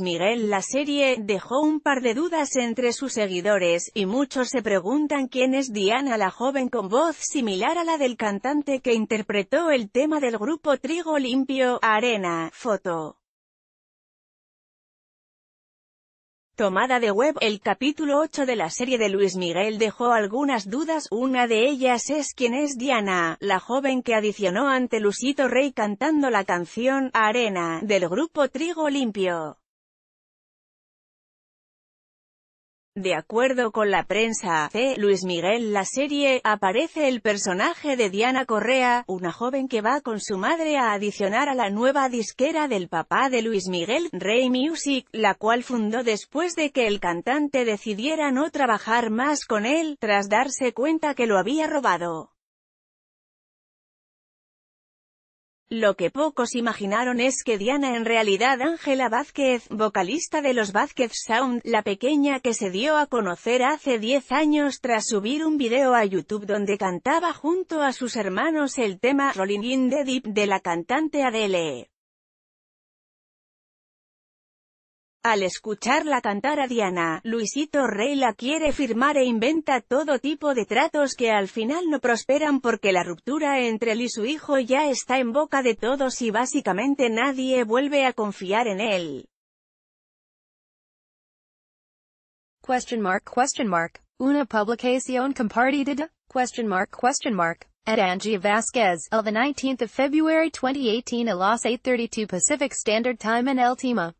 Miguel la serie, dejó un par de dudas entre sus seguidores, y muchos se preguntan quién es Diana la joven con voz similar a la del cantante que interpretó el tema del grupo Trigo Limpio, Arena, foto. Tomada de web, el capítulo 8 de la serie de Luis Miguel dejó algunas dudas, una de ellas es quién es Diana, la joven que adicionó ante Luisito Rey cantando la canción, Arena, del grupo Trigo Limpio. De acuerdo con la prensa C. Luis Miguel la serie, aparece el personaje de Diana Correa, una joven que va con su madre a adicionar a la nueva disquera del papá de Luis Miguel, Ray Music, la cual fundó después de que el cantante decidiera no trabajar más con él, tras darse cuenta que lo había robado. Lo que pocos imaginaron es que Diana en realidad Ángela Vázquez, vocalista de los Vázquez Sound, la pequeña que se dio a conocer hace 10 años tras subir un video a YouTube donde cantaba junto a sus hermanos el tema Rolling in the Deep de la cantante Adele. Al escucharla cantar a Diana, Luisito Rey la quiere firmar e inventa todo tipo de tratos que al final no prosperan porque la ruptura entre él y su hijo ya está en boca de todos y básicamente nadie vuelve a confiar en él. una publicación compartida, question mark, question mark. at Angie Vasquez, on the 19th of February 2018 a las 8:32 Pacific Standard Time en El Tima.